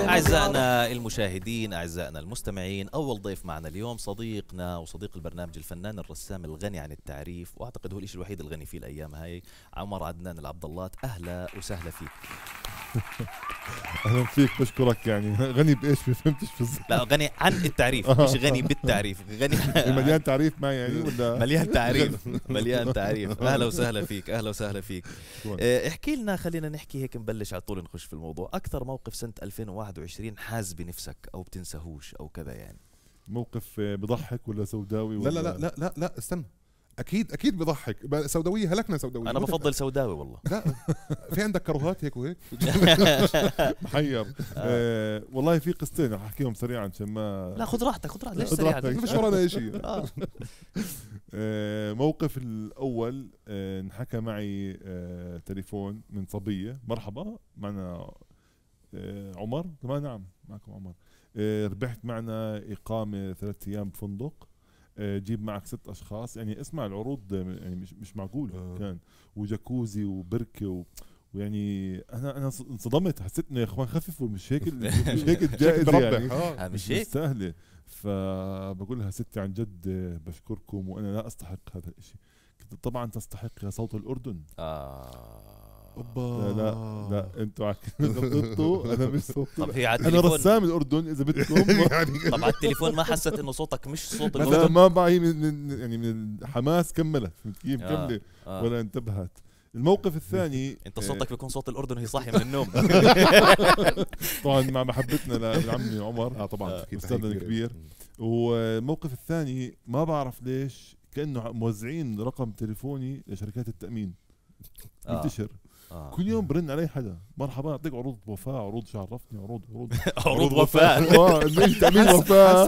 أعزائنا المشاهدين أعزائنا المستمعين أول ضيف معنا اليوم صديقنا وصديق البرنامج الفنان الرسام الغني عن التعريف وأعتقد هو الشيء الوحيد الغني فيه الأيام هاي عمر عدنان العبدالله أهلا وسهلا فيك اهلا فيك بشكرك يعني غني بايش ما فهمتش بالظبط لا غني عن التعريف مش غني بالتعريف غني إيه، مليان تعريف ما يعني ولا مليان تعريف مليان تعريف اهلا وسهلا فيك اهلا وسهلا فيك آه، احكي لنا خلينا نحكي هيك نبلش على طول نخش في الموضوع اكثر موقف سنه 2001 21 حاز بنفسك او بتنساهوش او كذا يعني موقف آه، بضحك ولا سوداوي ولا لا لا لا لا, لا استنى اكيد اكيد بضحك سوداويه هلكنا سوداويه انا بفضل سوداوي والله لا في عندك كروهات هيك وهيك محير آه والله في قصتين رح احكيهم سريعا عشان ما لا خذ راحتك خذ راحتك ليش سريعا ما فيش ورانا شيء آه. آه، موقف الاول انحكى معي آه تليفون من صبيه مرحبا معنا آه، عمر كمان نعم معكم عمر آه، ربحت معنا اقامه ثلاث ايام بفندق آه، جيب معك ست اشخاص يعني اسمع العروض يعني مش مش معقول آه. كان وجاكوزي وبركه و ويعني انا انا انصدمت حسيت انه يا اخوان خففوا مش هيك مش هيك الجائزه يعني مش هيك سهله فبقول لها ستي عن جد بشكركم وانا لا استحق هذا الشيء طبعا تستحق يا صوت الاردن اه اوبا لا لا, لا انتوا غلطتوا انا مش صوتي طب هي على انا رسام الاردن اذا بدكم يعني طب على التليفون ما حست انه صوتك مش صوت لا الاردن ما بقى هي من يعني من الحماس كملت فهمت كيف آه، كملت مكمله آه. ولا انتبهت الموقف الثاني انت آه، صوتك بيكون صوت الاردن وهي صاحيه من النوم طبعا مع محبتنا لعمي عمر اه طبعا أستاذنا الكبير. والموقف الثاني ما بعرف ليش كانه موزعين رقم تليفوني لشركات التامين آه. منتشر آه. كل يوم برن علي حدا مرحبا اعطيك عروض وفاء عروض شعرفتني عروض عروض عروض وفاء اه تامين وفاء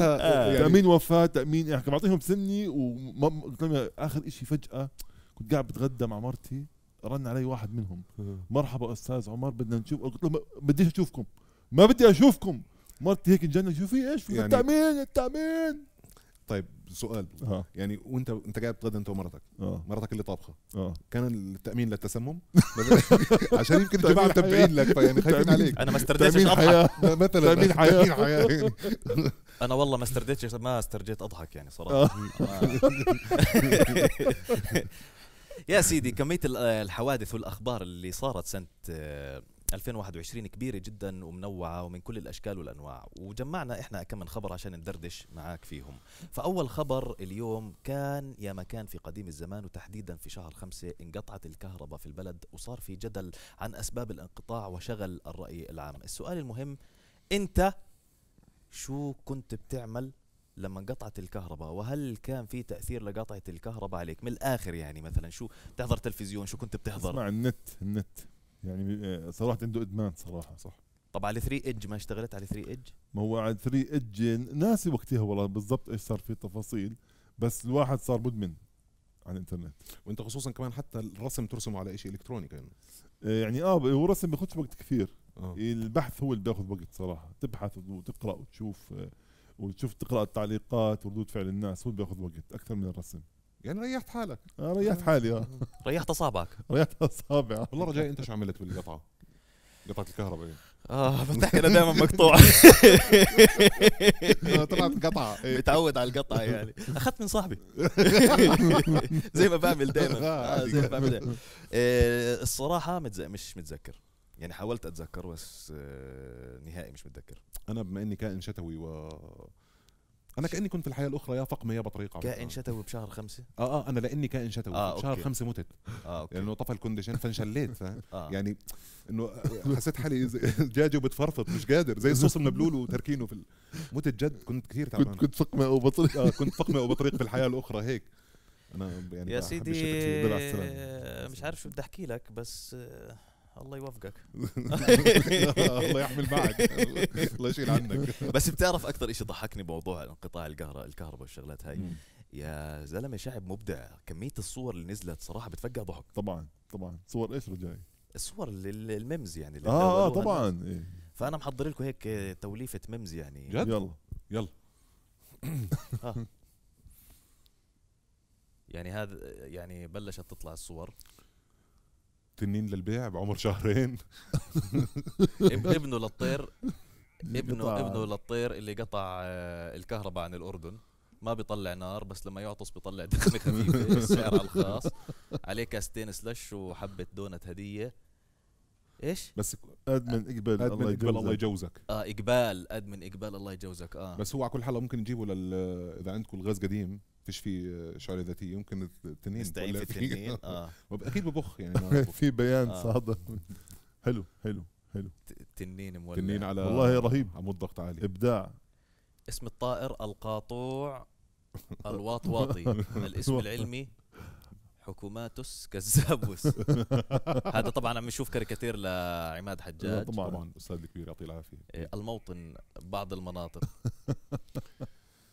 تامين وفاء تامين احكي بعطيهم سني وقلت لهم اخر شيء فجاه كنت قاعد بتغدى مع مرتي رن علي واحد منهم آه. مرحبا استاذ عمر بدنا نشوف قلت له بديش اشوفكم ما بدي اشوفكم مرتي هيك جنن شو في ايش في يعني التامين التامين طيب سؤال آه. يعني وانت انت قاعد بتغدى انت ومرتك آه. مرتك اللي طابخه آه. كان التامين للتسمم عشان يمكن الجماعه متابعين لك فيعني خايفين عليك انا ما استرديتش اضحك مثلا تامين حياه تامين حياه يعني. انا والله ما استرديتش ما استرجيت اضحك يعني صراحه آه. يا سيدي كميه الحوادث والاخبار اللي صارت سنه آه، 2021 كبيرة جدا ومنوعة ومن كل الأشكال والأنواع وجمعنا إحنا كم من خبر عشان ندردش معاك فيهم فأول خبر اليوم كان يا مكان في قديم الزمان وتحديدا في شهر خمسة انقطعت الكهرباء في البلد وصار في جدل عن أسباب الانقطاع وشغل الرأي العام السؤال المهم أنت شو كنت بتعمل لما انقطعت الكهرباء وهل كان في تاثير لقطعه الكهرباء عليك من الاخر يعني مثلا شو بتحضر تلفزيون شو كنت بتحضر اسمع النت النت يعني آه، صراحه عنده ادمان صراحه صح طب على 3 ايدج ما اشتغلت على 3 ايدج ما هو على 3 ايدج ناسي وقتها والله بالضبط ايش صار في التفاصيل بس الواحد صار مدمن على الانترنت وانت خصوصا كمان حتى الرسم ترسمه على شيء الكتروني كان آه، يعني اه هو الرسم بياخذش وقت كثير آه. البحث هو اللي بياخذ وقت صراحه تبحث وتقرا وتشوف آه، وتشوف تقرا التعليقات وردود فعل الناس هو بياخذ وقت اكثر من الرسم يعني ريحت حالك آه، ريحت حالي اه ريحت اصابعك ريحت اصابع والله رجاي انت شو عملت بالقطعه قطعه الكهرباء اه بتحكي انا دائما مقطوع آه، طلعت قطعه إيه. متعود على القطعه يعني اخذت من صاحبي زي ما بعمل دائما آه, آه، زي ما بعمل دايما. الصراحه مش متذكر يعني حاولت اتذكر بس نهائي مش متذكر انا بما اني كائن شتوي و انا كاني كنت في الحياه الاخرى يا فقمه يا بطريقه كائن شتوي بشهر خمسة اه اه انا لاني كائن شتوي آه بشهر أوكي. خمسة متت اه اوكي لانه طفى الكونديشن فانشليت فاهم آه. يعني انه حسيت حالي دجاجه وبتفرفط مش قادر زي الصوص المبلول وتركينه في متت جد كنت كثير تعبان كنت فقمه او بطريق اه كنت فقمه او بطريق في الحياه الاخرى هيك انا يعني يا سيدي مش عارف شو بدي احكي لك بس الله يوفقك الله يحمل معك الله يشيل عنك بس بتعرف اكثر شيء ضحكني بموضوع انقطاع الكهرباء والشغلات هاي يا زلمه شعب مبدع كميه الصور اللي نزلت صراحه بتفقع ضحك طبعا طبعا صور ايش رجاي الصور الميمز يعني اللي اه, آه طبعا إيه. فانا محضر لكم هيك توليفه ميمز يعني جد يلا يلا آه. يعني هذا يعني بلشت تطلع الصور تنين للبيع بعمر شهرين ابنه للطير ابنه ابنه للطير اللي قطع آه، الكهرباء عن الاردن ما بيطلع نار بس لما يعطس بيطلع دخنة خفيفة السعر على الخاص عليه كاستين سلش وحبة دونت هدية ايش؟ بس ادمن اقبال ادمن الله اقبال الله يجوزك اه اقبال ادمن اقبال الله يجوزك اه بس هو على كل حلقة ممكن نجيبه لل اذا عندكم الغاز قديم فيش في آه، شعله ذاتيه يمكن التنين نستعين في التنين اه اكيد ببخ يعني في بيان آه. حلو حلو حلو تنين مولع تنين على والله رهيب عمود ضغط عالي ابداع اسم الطائر القاطوع الواطواطي الاسم العلمي حكوماتوس كذابوس هذا طبعا عم نشوف كاريكاتير لعماد حجاج طبعا طبعا استاذ الكبير يعطيه العافيه إيه، الموطن بعض المناطق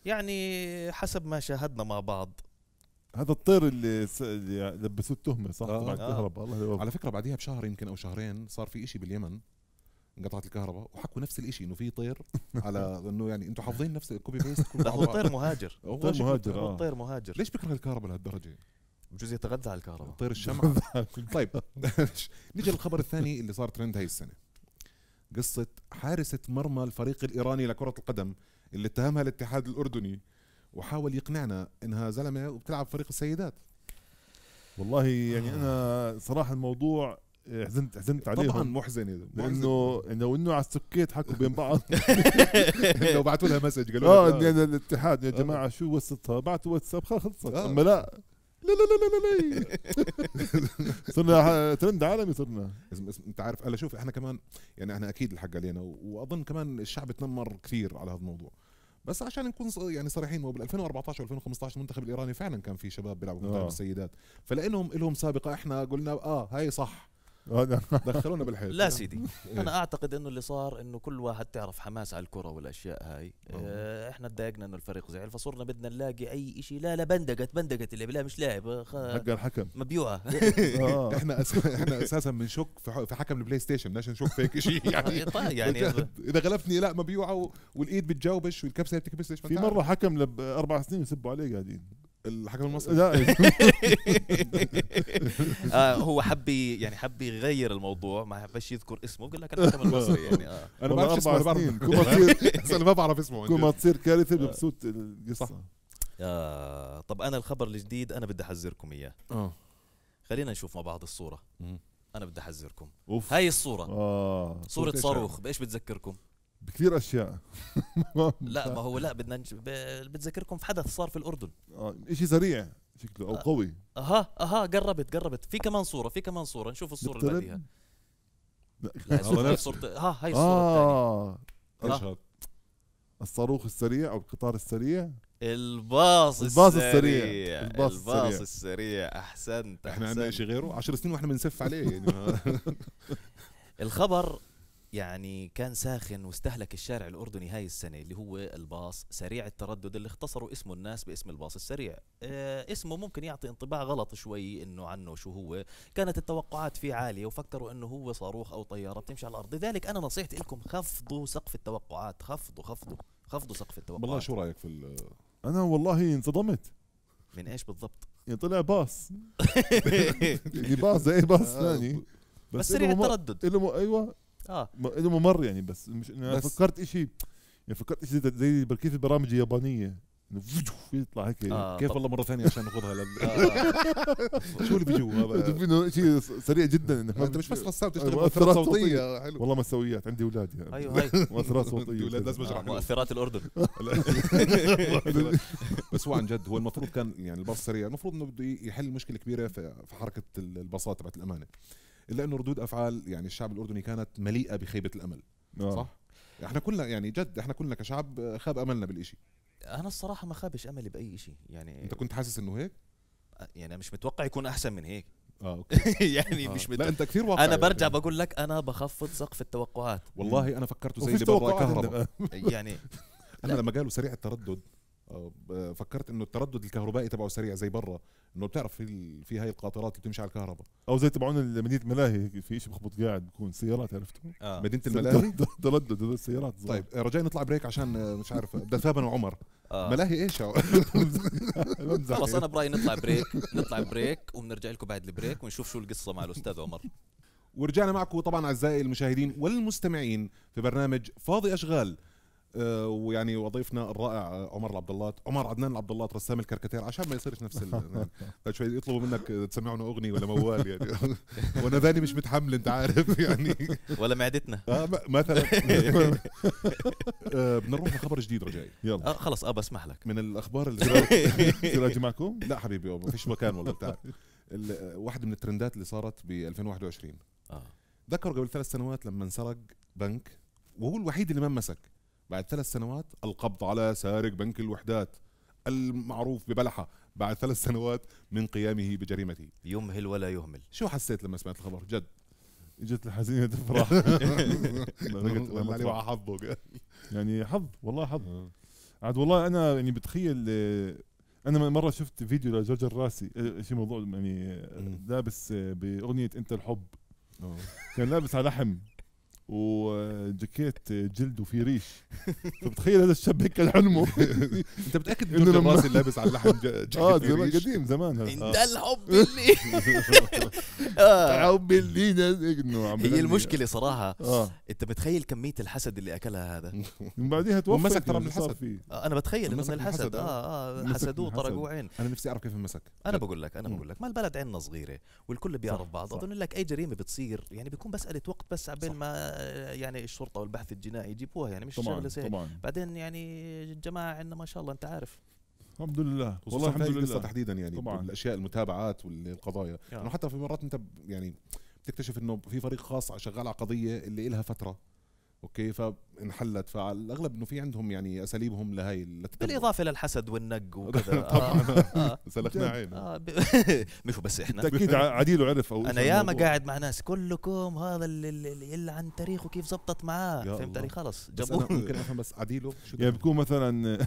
يعني حسب ما شاهدنا مع بعض هذا الطير اللي, س... اللي لبسوه التهمه صح آه. تبعت الكهرباء الله يوفق على فكره بعديها بشهر يمكن او شهرين صار في إشي باليمن انقطعت الكهرباء وحكوا نفس الإشي انه في طير على انه يعني انتم حافظين نفس الكوبي بيست كل هو طير مهاجر هو طير مهاجر آه. هو طير مهاجر ليش بكره الكهرباء لهالدرجه؟ بجوز يتغذى على الكهرباء طير الشمعة طيب نيجي للخبر الثاني اللي صار ترند هاي السنه قصه حارسه مرمى الفريق الايراني لكره القدم اللي اتهمها الاتحاد الاردني وحاول يقنعنا انها زلمه وبتلعب فريق السيدات والله يعني انا صراحه الموضوع حزنت حزنت عليهم طبعا محزن لانه انه انه على السكيت حكوا بين بعض انه بعثوا لها مسج قالوا اه يعني الاتحاد يا آه. جماعه شو وصلتها بعثوا واتساب خلصت آه. اما لا لا لا لا لا لا صرنا ترند عالمي صرنا انت عارف هلا شوف احنا كمان يعني احنا اكيد الحق علينا واظن كمان الشعب تنمر كثير على هذا الموضوع بس عشان نكون يعني صريحين هو بال 2014 و 2015 المنتخب الايراني فعلا كان في شباب بيلعبوا في آه. السيدات فلانهم لهم سابقه احنا قلنا اه هاي صح دخلونا بالحيط لا سيدي إيه. انا اعتقد انه اللي صار انه كل واحد تعرف حماس على الكره والاشياء هاي أوه. آه، احنا تضايقنا انه الفريق زعل فصرنا بدنا نلاقي اي شيء لا لا بندقت بندقت اللي لا مش لاعب حق الحكم مبيوعه آه. احنا احنا اساسا بنشك في حكم البلاي ستيشن بدناش نشوف هيك شيء يعني يعني, طيب يعني. اذا غلبتني لا مبيوعه والايد بتجاوبش والكبسه بتكبسش في مره حكم اربع سنين يسبوا عليه قاعدين الحكم المصري لا آه، هو حب يعني حب يغير الموضوع ما حبش يذكر اسمه قال لك الحكم المصري يعني اه انا ما بعرف اسمه كل ما تصير انا ما بعرف اسمه كل ما تصير كارثه ببسوط آه. القصه آه طب انا الخبر الجديد انا بدي احذركم اياه اه خلينا نشوف مع بعض الصوره انا بدي احذركم هاي الصوره آه. صوره صاروخ بايش بتذكركم بكثير اشياء لا ما هو لا بدنا نج... ب... بتذكركم في حدث صار في الاردن اه شيء سريع شكله او آه. قوي اها اها قربت قربت في كمان صوره في كمان صوره نشوف الصوره اللي بعديها لا هي صورت ها هي الصورة آه الثانية الصاروخ السريع او القطار السريع الباص الباص السريع, السريع. الباص, الباص السريع. السريع احسنت, أحسنت. احنا عندنا شيء غيره 10 سنين واحنا بنسف عليه يعني الخبر يعني كان ساخن واستهلك الشارع الاردني هاي السنه اللي هو الباص سريع التردد اللي اختصروا اسمه الناس باسم الباص السريع آه اسمه ممكن يعطي انطباع غلط شوي انه عنه شو هو كانت التوقعات فيه عاليه وفكروا انه هو صاروخ او طياره بتمشي على الارض لذلك انا نصيحتي لكم خفضوا سقف التوقعات خفضوا خفضوا خفضوا سقف التوقعات والله شو رايك في آه، انا والله انصدمت من ايش بالضبط يعني طلع باص يعني باص زي إيه، باص ثاني آه، بس, بس سريع التردد ايوه اه انه ممر يعني بس مش انا بس فكرت شيء يعني فكرت شيء زي كيف البرامج اليابانيه يطلع هيك آه كيف والله مره ثانيه عشان ناخذها لل... آه. شو اللي بجوا هذا شيء سريع جدا انك انت مش بس رسام تشتغل أيوة. مؤثرات صوتيه حلو والله مسويات عندي اولاد يعني ايوه ايوه مؤثرات صوتيه اولاد لازم اشرح مؤثرات الاردن بس هو عن جد هو المفروض كان يعني الباص سريع المفروض انه بده يحل مشكله كبيره في حركه الباصات تبعت الامانه الا انه ردود افعال يعني الشعب الاردني كانت مليئه بخيبه الامل آه. صح احنا كلنا يعني جد احنا كلنا كشعب خاب املنا بالإشي انا الصراحه ما خابش املي باي شيء يعني انت كنت حاسس انه هيك يعني مش متوقع يكون احسن من هيك اه اوكي يعني آه. مش متوقع لا انت كثير واقعي انا يعني. برجع يعني. بقول لك انا بخفض سقف التوقعات والله انا فكرته زي اللي برا كهرباء يعني انا لما قالوا سريع التردد فكرت انه التردد الكهربائي تبعه سريع زي برا انه بتعرف في في هاي القاطرات اللي بتمشي على الكهرباء او زي تبعون مدينه الملاهي في شيء بخبط قاعد بكون سيارات عرفتوا آه. مدينه الملاهي تردد السيارات السيارات طيب آه، رجاء نطلع بريك عشان آه، مش عارف آه، بدنا وعمر آه. ملاهي ايش خلص انا برايي نطلع بريك نطلع بريك وبنرجع لكم بعد البريك ونشوف شو القصه مع الاستاذ عمر ورجعنا معكم طبعا اعزائي المشاهدين والمستمعين في برنامج فاضي اشغال آه، ويعني وضيفنا الرائع عمر عبد الله عمر عدنان عبد الله رسام الكركتير عشان ما يصيرش نفس ال... نعم. شوي يطلبوا منك تسمعنا اغنيه ولا موال يعني وانا ذاني مش متحمل انت عارف يعني ولا معدتنا اه مثلا آه، بنروح لخبر جديد رجائي يلا آه خلص اه بسمح لك من الاخبار اللي معكم لا حبيبي ما فيش مكان والله بتاع واحد من الترندات اللي صارت ب 2021 اه ذكروا قبل ثلاث سنوات لما انسرق بنك وهو الوحيد اللي ما مسك بعد ثلاث سنوات القبض على سارق بنك الوحدات المعروف ببلحه بعد ثلاث سنوات من قيامه بجريمته يمهل ولا يهمل شو حسيت لما سمعت الخبر جد اجت الحزينه تفرح علي حظه يعني حظ والله حظ آه. عاد والله انا يعني بتخيل آه، انا مره شفت فيديو لجورج الراسي آه، شيء موضوع يعني لابس باغنيه انت الحب كان لابس على لحم وجاكيت جلد وفي ريش فبتخيل هذا الشاب هيك كان حلمه انت متاكد انه جورج الراسي لابس على اللحم آه، جاكيت اه زمان قديم زمان هذا ده آه. الحب اللي آه. حب اللي إيه، هي المشكله صراحه انت بتخيل كميه الحسد اللي اكلها هذا من بعدها توفى مسك ترى من يعني، الحسد انا بتخيل انه من الحسد اه اه حسدوه طرقوه عين انا نفسي اعرف كيف مسك انا بقول لك انا بقول لك ما البلد عندنا صغيره والكل بيعرف بعض اظن لك اي جريمه بتصير يعني بيكون مساله وقت بس عبين ما يعني الشرطه والبحث الجنائي يجيبوها يعني مش طبعا شغله سهله طبعا بعدين يعني الجماعه عندنا ما شاء الله انت عارف الحمد لله والله الحمد لله تحديدا يعني طبعا الاشياء المتابعات والقضايا يعني. حتى في مرات انت يعني بتكتشف انه في فريق خاص شغال على قضيه اللي لها فتره اوكي ف انحلت فالاغلب انه في عندهم يعني اساليبهم لهي التتبع. بالاضافه للحسد والنق وكذا طبعا آه. سلخنا عين آه. آه. آه، مش بس احنا بالتاكيد عديل وعرف او انا ياما قاعد مع ناس كلكم هذا اللي, اللي يلعن تاريخه كيف زبطت معاه فهمت علي خلص جابوه ممكن افهم بس عديله يعني بكون مثلا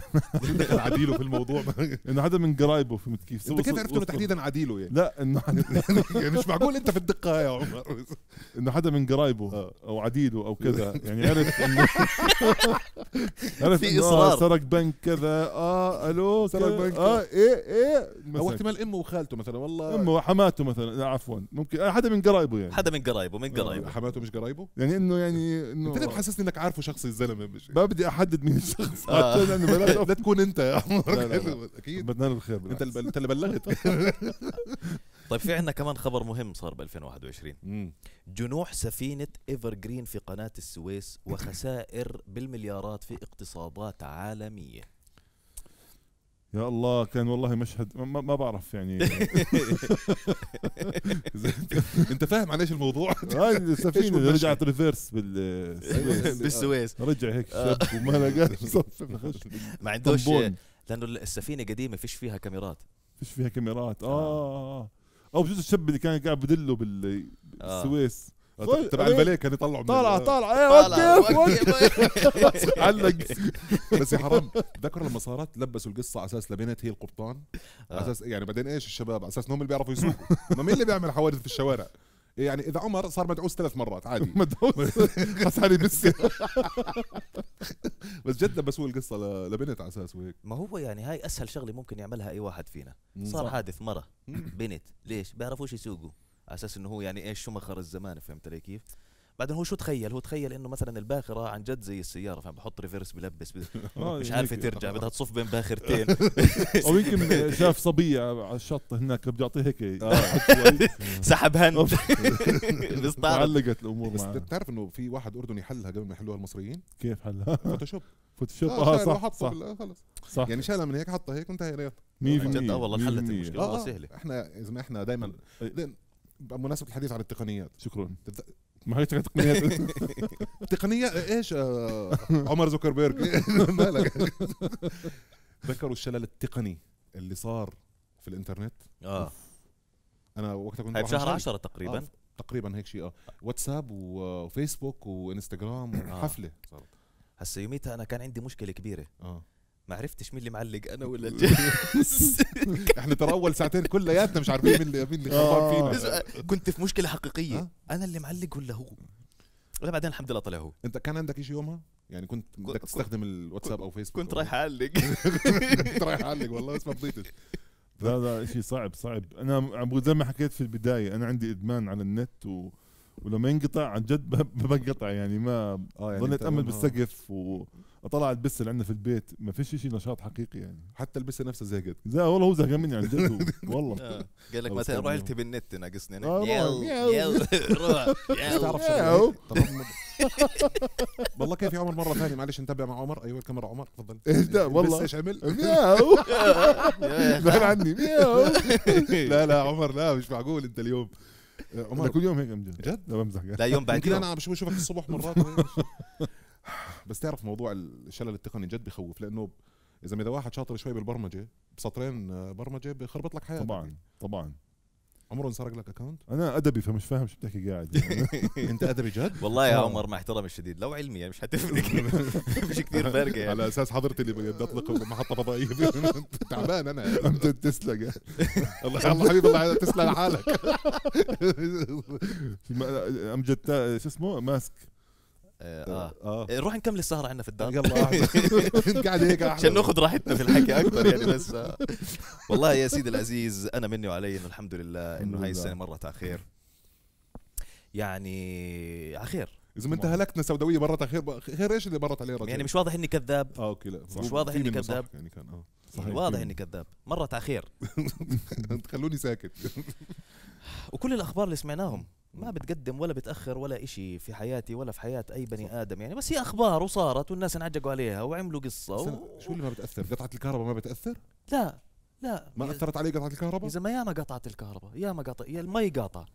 عديله في الموضوع انه حدا من قرايبه فهمت كيف انت كيف عرفت انه تحديدا عديله يعني لا انه يعني مش معقول انت في الدقه يا عمر انه حدا من قرايبه آه. او عديله او كذا يعني عرف انه عرفت في آه، اصرار سرق بنك كذا اه الو سرق بنك اه ايه ايه او احتمال امه وخالته مثلا والله امه وحماته مثلا عفوا ممكن آه، حدا من قرايبه يعني حدا من قرايبه من قرايبه آه، حماته مش قرايبه يعني انه يعني انه انت بتحسسني انك عارفه شخص الزلمه مش ما بدي احدد مين الشخص يعني لا تكون انت يا عمر اكيد بدنا الخير انت اللي بلغت طيب في عندنا كمان خبر مهم صار ب 2021 جنوح سفينه ايفر جرين في قناه السويس وخسائر بالمليارات في اقتصادات عالميه يا الله كان والله مشهد ما, ما بعرف يعني انت فاهم عن ايش الموضوع؟ هاي السفينه رجعت ريفيرس بالسويس آه. رجع هيك شاب وما لقاش صف ما عندوش لانه السفينه قديمه فيش فيها كاميرات فيش فيها كاميرات اه, آه. آه. او بجوز الشاب اللي كان قاعد بدله بالسويس آه. تبع طيب، كان يطلع من طالع طالع ايه وقف طيب. علق بس يا حرام ذكر لما صارت لبسوا القصه على اساس لبنت هي القبطان آه. على اساس يعني بعدين ايش الشباب على اساس انهم اللي بيعرفوا يسوقوا ما مين اللي بيعمل حوادث في الشوارع يعني اذا عمر صار مدعوس ثلاث مرات عادي مدعوس خلاص حالي بس بس جد بسوي القصه لبنت على اساس وهيك ما هو يعني هاي اسهل شغله ممكن يعملها اي واحد فينا صار حادث مره بنت ليش بيعرفوش يسوقوا على اساس انه هو يعني ايش شو مخر الزمان فهمت علي كيف؟ بعدين هو شو تخيل هو تخيل انه مثلا الباخره عن جد زي السياره فبحط بحط ريفرس بلبس آه، مش عارفه ترجع بدها تصف بين باخرتين او يمكن شاف صبيه على الشط هناك بده يعطيها هيك آه. سحب هند بس علقت الامور بس بتعرف انه في واحد اردني حلها قبل ما يحلوها المصريين كيف حلها؟ فوتوشوب فوتوشوب اه, آه، صح صح خلص صح يعني شالها من هيك حطها هيك وانتهى الرياض 100% جد اه والله انحلت المشكله والله سهله احنا اذا ما احنا دائما بمناسبه الحديث عن التقنيات شكرا ما هي تقنيات تقنية ايش آه، عمر زوكربيرج مالك ذكروا الشلل التقني اللي صار في الانترنت اه انا وقتها كنت هاي بشهر 10 تقريبا آه. تقريبا هيك شيء اه واتساب وفيسبوك وانستغرام آه. حفله صارت هسه يوميتها انا كان عندي مشكله كبيره اه ما عرفتش مين اللي معلق انا ولا الجيمس احنا ترى اول ساعتين كلياتنا مش عارفين مين اللي مين اللي فينا آه. كنت في مشكله حقيقيه انا اللي معلق ولا هو ولا بعدين الحمد لله طلع هو انت كان عندك شيء يومها يعني كنت بدك تستخدم الواتساب او فيسبوك كنت رايح اعلق كنت رايح اعلق والله بس ما فضيتش لا لا شيء صعب صعب انا زي ما حكيت في البدايه انا عندي ادمان على النت و ولما ينقطع عن جد بنقطع يعني ما آه يعني ظلت امل آه. بالسقف واطلع على البسه اللي عندنا في البيت ما فيش شيء نشاط حقيقي يعني حتى البسه نفسها زهقت لا والله هو زهقان مني عن جد والله آه. قال لك مثلا روح التي بالنت ناقصني انا يل يل روح والله كيف يا عمر مره ثانيه معلش نتابع مع عمر ايوه الكاميرا عمر تفضل ايش ده والله ايش عمل؟ مياو زعل عني مياو لا لا عمر لا مش معقول انت اليوم آه، عمر كل يوم هيك مجد جد لا بمزح لا يوم بعد يمكن انا مش بشوفك الصبح مرات بس تعرف موضوع الشلل التقني جد بخوف لانه اذا اذا واحد شاطر شوي بالبرمجه بسطرين آه، برمجه بخربط لك حياتك طبعا طبعا عمره انسرق لك اكونت؟ انا ادبي فمش فاهم شو بتحكي قاعد يعني. انت ادبي جد؟ والله يا آه. عمر مع احترامي الشديد لو علمي يعني مش حتفرق مش كثير فارقه يعني. على اساس حضرتي اللي بدي اطلق محطه فضائيه تعبان انا انت تسلق الله الله حبيبي الله تسلق لحالك امجد شو اسمه ماسك اه, آه. نروح آه. آه. نكمل السهره عندنا في الدار يلا قاعد هيك عشان ناخذ راحتنا في الحكي اكثر يعني بس والله يا سيدي العزيز انا مني وعلي انه الحمد لله انه هاي السنه مرت على خير يعني على خير اذا انت هلكتنا سوداويه مرت على خير خير ايش اللي مرت عليه رجل يعني مش واضح اني كذاب اه اوكي لا مش واضح اني كذاب يعني كان اه صحيح يعني واضح اني كذاب مره تاخير خلوني ساكت وكل الاخبار اللي سمعناهم ما بتقدم ولا بتاخر ولا إشي في حياتي ولا في حياه اي بني ادم يعني بس هي اخبار وصارت والناس انعجقوا عليها وعملوا قصه و... شو اللي ما بتاثر قطعه الكهرباء ما بتاثر لا لا ما اثرت علي قطعه الكهرباء اذا ما ياما قطعت الكهرباء ياما قطع يا المي قاطع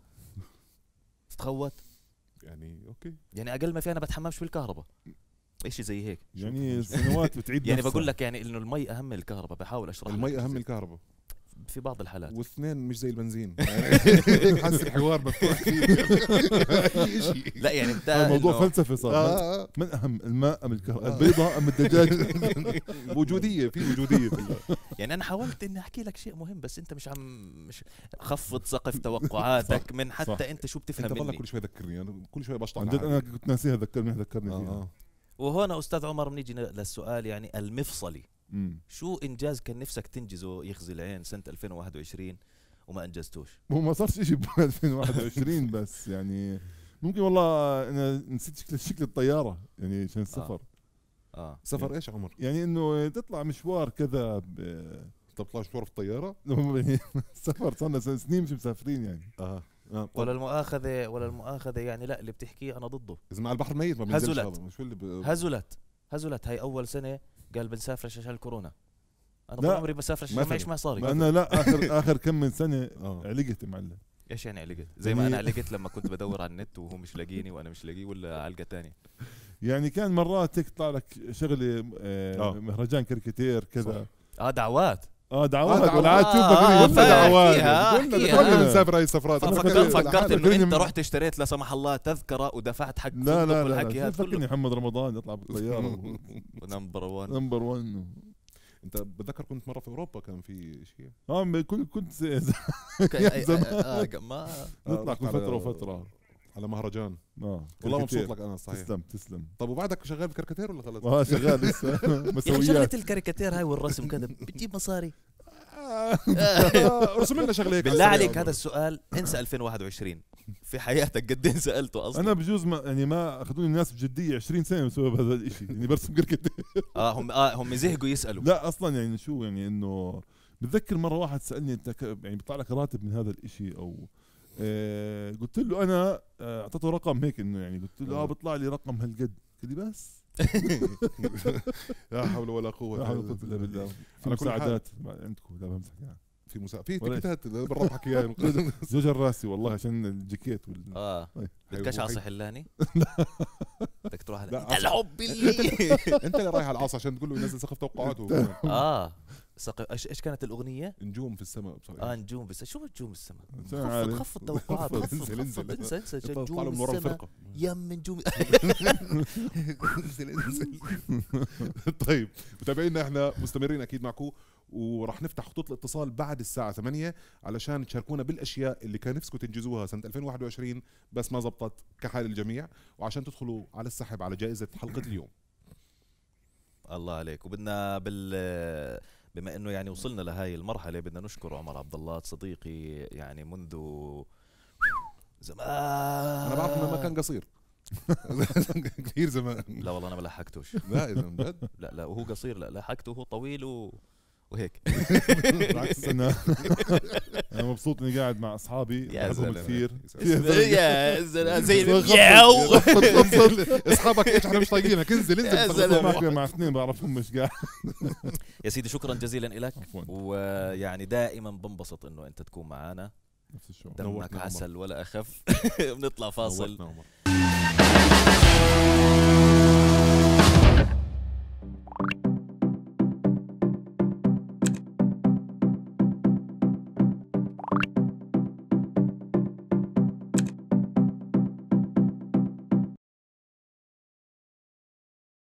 تتخوت يعني اوكي يعني اقل ما في انا بتحممش في الكهرباء إشي زي هيك يعني سنوات بتعيد يعني بقول لك يعني انه المي اهم من الكهرباء بحاول اشرح المي اهم من الكهرباء في بعض الحالات واثنين مش زي البنزين يعني حاسس الحوار مفتوح فيه لا يعني الموضوع فلسفي صار آه. من اهم الماء ام الكهرباء البيضه ام الدجاج وجوديه في وجوديه يعني انا حاولت اني احكي لك شيء مهم بس انت مش عم مش خفض سقف توقعاتك من حتى انت شو بتفهم انت مني كل شوي ذكرني انا كل شوي بشطح انا كنت ناسيها ذكرني ذكرني فيها آه، آه. وهنا استاذ عمر بنيجي للسؤال يعني المفصلي مم. شو انجاز كان نفسك تنجزه يخزي العين سنه 2021 وما انجزتوش هو ما صار شيء ب 2021 بس يعني ممكن والله انا نسيت شكل شكل الطياره يعني عشان السفر آه. اه سفر آه. يعني ايش عمر؟ يعني انه تطلع مشوار كذا ب... طب مشوار في الطياره؟ سفر صرنا سنين مش مسافرين يعني اه آه ولا المؤاخذه ولا المؤاخذه يعني لا اللي بتحكيه انا ضده اذا مع البحر ميت ما بينزلش هزلت شو اللي ب... هزلت هزلت هاي اول سنه قال بنسافر عشان الكورونا انا طول عمري بسافر عشان ايش ما صار انا لا اخر اخر كم من سنه آه. علقت معلم ايش يعني علقت؟ زي ما يعني انا علقت لما كنت بدور على النت وهو مش لاقيني وانا مش لاقيه ولا علقه تانية يعني كان مرات تطلع لك شغله آه، آه. مهرجان كركتير كذا اه دعوات اه دعواتك ولا عاد توبك دعوات كلنا آه، آه، آه، نسافر اي سفرات فكرت انه انت رحت اشتريت لا سمح الله تذكره ودفعت حق لا لا والحكي هذا فكرني محمد رمضان يطلع بالطياره نمبر 1 نمبر 1 انت بتذكر كنت مره في اوروبا كان في شيء اه كنت كنت زمان ما نطلع كل فتره وفتره على مهرجان اه والله مبسوط لك انا آه، صحيح تسلم تسلم طب وبعدك شغال بالكاريكاتير ولا خلص؟ اه شغال لسه مسويات شغله الكاريكاتير هاي والرسم كذا بتجيب مصاري ارسم آه، لنا شغله هيك بالله عليك هذا السؤال انسى 2021 في حياتك قد ايه سالته اصلا انا بجوز ما يعني ما اخذوني الناس بجديه 20 سنه بسبب هذا الشيء اني يعني برسم كاريكاتير اه هم اه هم زهقوا يسالوا لا اصلا يعني شو يعني انه بتذكر مره واحد سالني انت يعني بيطلع لك راتب من هذا الشيء او آه، قلت له انا آه، اعطيته رقم هيك انه يعني قلت له اه, آه. بيطلع لي رقم هالقد قال لي بس لا حول ولا قوه لا حول ولا قوه الا بالله في مساعدات عندكم لا بمزح يعني في مساعدات في تكتات بالرب حكي اياها زوج الراسي والله عشان الجاكيت وال... اه بدكش عصا حلاني؟ بدك تروح على الحب اللي انت اللي رايح على العصا عشان تقول له ينزل سقف توقعاته اه سقف ايش ايش كانت الاغنيه؟ نجوم في السماء بصراحه اه نجوم بس شو نجوم في السماء؟ خفض خفض توقعات انزل انزل انسى انسى نجوم في السماء يم نجوم انزل انزل طيب متابعينا احنا مستمرين اكيد معكم وراح نفتح خطوط الاتصال بعد الساعة 8 علشان تشاركونا بالأشياء اللي كان نفسكم تنجزوها سنة 2021 بس ما زبطت كحال الجميع وعشان تدخلوا على السحب على جائزة حلقة اليوم الله عليك وبدنا بال بما انه يعني وصلنا لهي المرحله بدنا نشكر عمر عبد الله صديقي يعني منذ زمان انا بعرف انه ما كان قصير كثير زمان لا والله انا ما لحقتوش لا اذا بجد لا لا وهو قصير لا لحقته وهو طويل و... وهيك بالعكس انا انا مبسوط اني قاعد مع اصحابي يا زلمه كثير يا زلمه زي ياو اصحابك ايش احنا مش طايقينك انزل انزل مع اثنين بعرفهم مش قاعد يا سيدي شكرا جزيلا لك ويعني دائما بنبسط انه انت تكون معنا نفس دمك عسل ولا اخف بنطلع فاصل